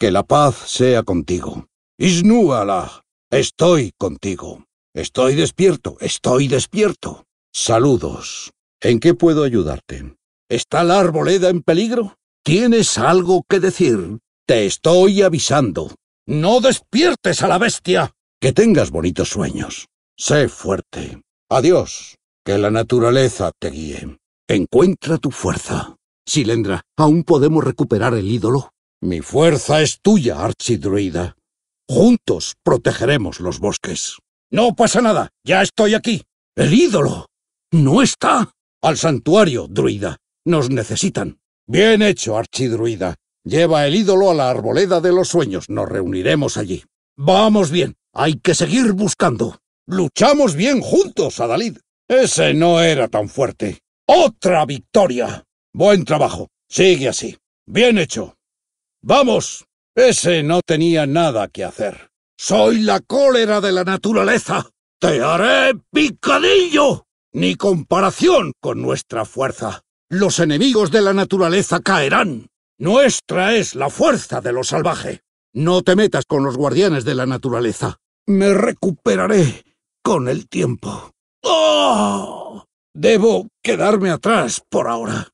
Que la paz sea contigo. Isnúala. Estoy contigo. Estoy despierto. Estoy despierto. Saludos. ¿En qué puedo ayudarte? ¿Está la arboleda en peligro? ¿Tienes algo que decir? Te estoy avisando. No despiertes a la bestia. Que tengas bonitos sueños. Sé fuerte. Adiós. Que la naturaleza te guíe. Encuentra tu fuerza. Silendra, ¿aún podemos recuperar el ídolo? Mi fuerza es tuya, archidruida. Juntos protegeremos los bosques. No pasa nada, ya estoy aquí. El ídolo. No está. Al santuario, druida. Nos necesitan. Bien hecho, archidruida. Lleva el ídolo a la arboleda de los sueños. Nos reuniremos allí. Vamos bien. Hay que seguir buscando. Luchamos bien juntos, Adalid. Ese no era tan fuerte. ¡Otra victoria! Buen trabajo. Sigue así. Bien hecho. Vamos. Ese no tenía nada que hacer. Soy la cólera de la naturaleza. Te haré picadillo. Ni comparación con nuestra fuerza. Los enemigos de la naturaleza caerán. Nuestra es la fuerza de lo salvaje. No te metas con los guardianes de la naturaleza. Me recuperaré con el tiempo. ¡Oh! Debo quedarme atrás por ahora.